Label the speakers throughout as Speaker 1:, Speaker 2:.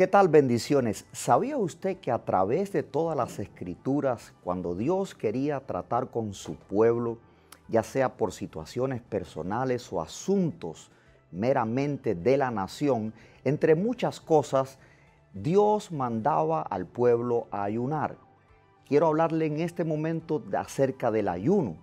Speaker 1: ¿Qué tal bendiciones? ¿Sabía usted que a través de todas las escrituras, cuando Dios quería tratar con su pueblo, ya sea por situaciones personales o asuntos meramente de la nación, entre muchas cosas, Dios mandaba al pueblo a ayunar. Quiero hablarle en este momento acerca del ayuno.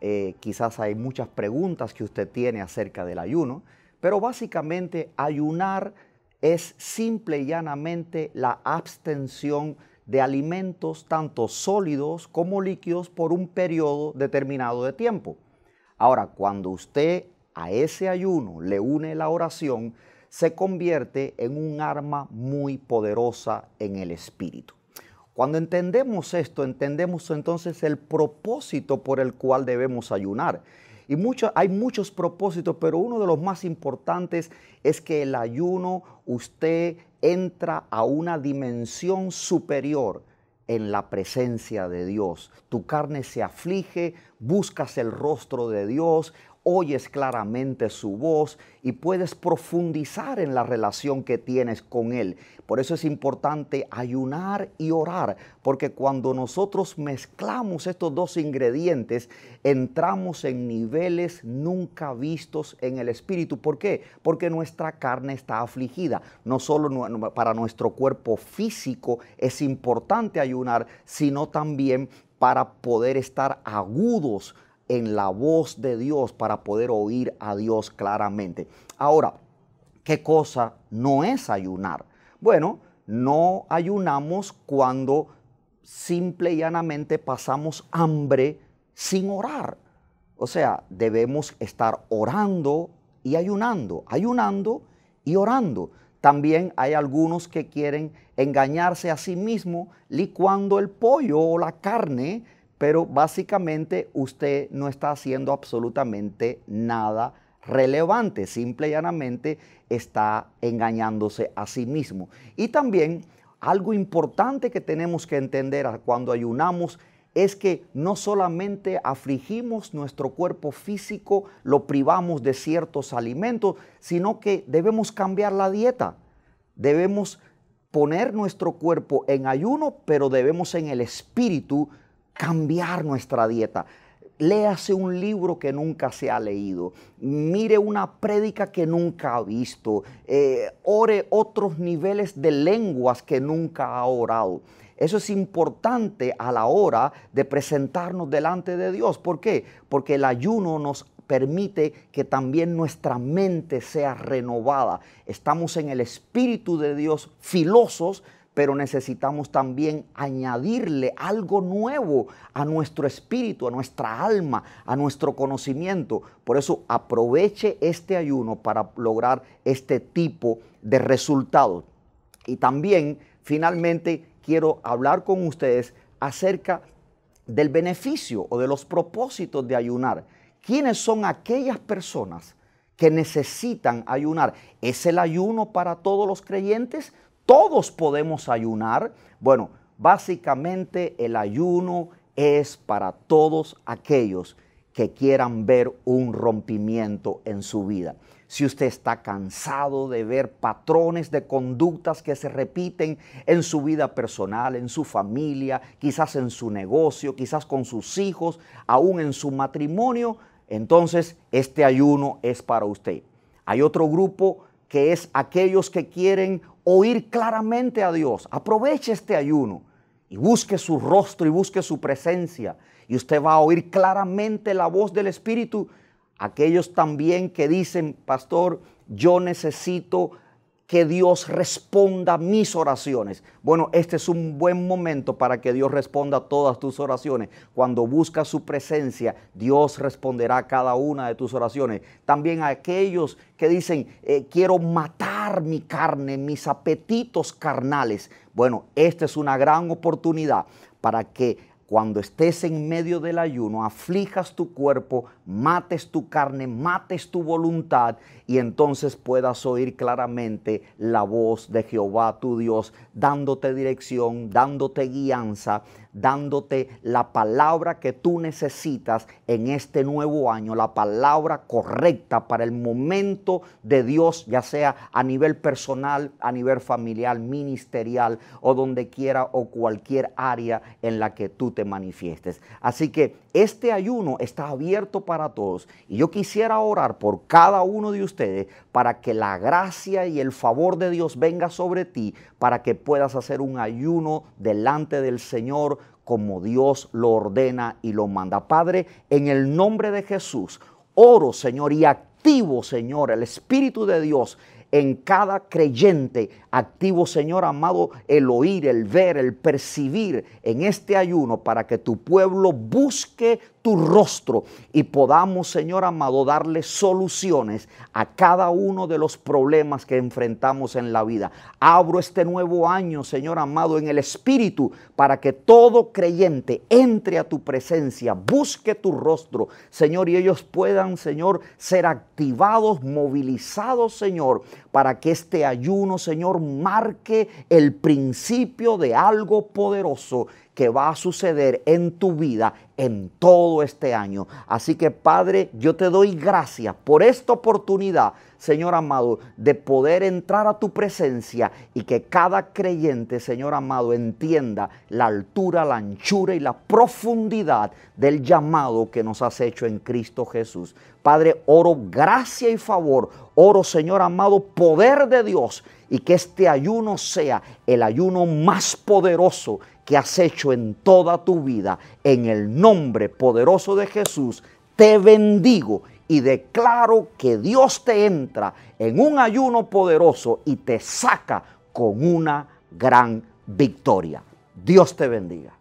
Speaker 1: Eh, quizás hay muchas preguntas que usted tiene acerca del ayuno, pero básicamente ayunar es simple y llanamente la abstención de alimentos tanto sólidos como líquidos por un periodo determinado de tiempo. Ahora, cuando usted a ese ayuno le une la oración, se convierte en un arma muy poderosa en el espíritu. Cuando entendemos esto, entendemos entonces el propósito por el cual debemos ayunar. Y hay muchos propósitos, pero uno de los más importantes es que el ayuno usted entra a una dimensión superior en la presencia de Dios. Tu carne se aflige, buscas el rostro de Dios, oyes claramente su voz y puedes profundizar en la relación que tienes con Él. Por eso es importante ayunar y orar, porque cuando nosotros mezclamos estos dos ingredientes, entramos en niveles nunca vistos en el Espíritu. ¿Por qué? Porque nuestra carne está afligida. No solo para nuestro cuerpo físico es importante ayunar, sino también para poder estar agudos en la voz de Dios para poder oír a Dios claramente. Ahora, ¿qué cosa no es ayunar? Bueno, no ayunamos cuando simple y llanamente pasamos hambre sin orar. O sea, debemos estar orando y ayunando, ayunando y orando. También hay algunos que quieren engañarse a sí mismos licuando el pollo o la carne pero básicamente usted no está haciendo absolutamente nada relevante, simple y llanamente está engañándose a sí mismo. Y también algo importante que tenemos que entender cuando ayunamos es que no solamente afligimos nuestro cuerpo físico, lo privamos de ciertos alimentos, sino que debemos cambiar la dieta. Debemos poner nuestro cuerpo en ayuno, pero debemos en el espíritu cambiar nuestra dieta. Léase un libro que nunca se ha leído, mire una prédica que nunca ha visto, eh, ore otros niveles de lenguas que nunca ha orado. Eso es importante a la hora de presentarnos delante de Dios. ¿Por qué? Porque el ayuno nos permite que también nuestra mente sea renovada. Estamos en el Espíritu de Dios filosos pero necesitamos también añadirle algo nuevo a nuestro espíritu, a nuestra alma, a nuestro conocimiento. Por eso aproveche este ayuno para lograr este tipo de resultados. Y también, finalmente, quiero hablar con ustedes acerca del beneficio o de los propósitos de ayunar. ¿Quiénes son aquellas personas que necesitan ayunar? ¿Es el ayuno para todos los creyentes? todos podemos ayunar. Bueno, básicamente el ayuno es para todos aquellos que quieran ver un rompimiento en su vida. Si usted está cansado de ver patrones de conductas que se repiten en su vida personal, en su familia, quizás en su negocio, quizás con sus hijos, aún en su matrimonio, entonces este ayuno es para usted. Hay otro grupo que es aquellos que quieren oír claramente a Dios. Aproveche este ayuno y busque su rostro y busque su presencia. Y usted va a oír claramente la voz del Espíritu. Aquellos también que dicen, pastor, yo necesito que Dios responda a mis oraciones. Bueno, este es un buen momento para que Dios responda a todas tus oraciones. Cuando buscas su presencia, Dios responderá a cada una de tus oraciones. También a aquellos que dicen, eh, quiero matar mi carne, mis apetitos carnales. Bueno, esta es una gran oportunidad para que cuando estés en medio del ayuno, aflijas tu cuerpo, mates tu carne, mates tu voluntad y entonces puedas oír claramente la voz de Jehová tu Dios, dándote dirección, dándote guianza, dándote la palabra que tú necesitas en este nuevo año, la palabra correcta para el momento de Dios, ya sea a nivel personal, a nivel familiar, ministerial o donde quiera o cualquier área en la que tú te manifiestes. Así que este ayuno está abierto para todos y yo quisiera orar por cada uno de ustedes para que la gracia y el favor de Dios venga sobre ti, para que puedas hacer un ayuno delante del Señor como Dios lo ordena y lo manda. Padre, en el nombre de Jesús, oro Señor y activo Señor el Espíritu de Dios en cada creyente activo, Señor amado, el oír, el ver, el percibir en este ayuno para que tu pueblo busque tu rostro y podamos, Señor amado, darle soluciones a cada uno de los problemas que enfrentamos en la vida. Abro este nuevo año, Señor amado, en el Espíritu para que todo creyente entre a tu presencia, busque tu rostro, Señor, y ellos puedan, Señor, ser activados, movilizados, Señor, para que este ayuno, Señor, marque el principio de algo poderoso que va a suceder en tu vida en todo este año. Así que Padre, yo te doy gracias por esta oportunidad, Señor amado, de poder entrar a tu presencia y que cada creyente, Señor amado, entienda la altura, la anchura y la profundidad del llamado que nos has hecho en Cristo Jesús. Padre, oro gracia y favor. Oro, Señor amado, poder de Dios y que este ayuno sea el ayuno más poderoso que has hecho en toda tu vida. En el nombre poderoso de Jesús, te bendigo y declaro que Dios te entra en un ayuno poderoso y te saca con una gran victoria. Dios te bendiga.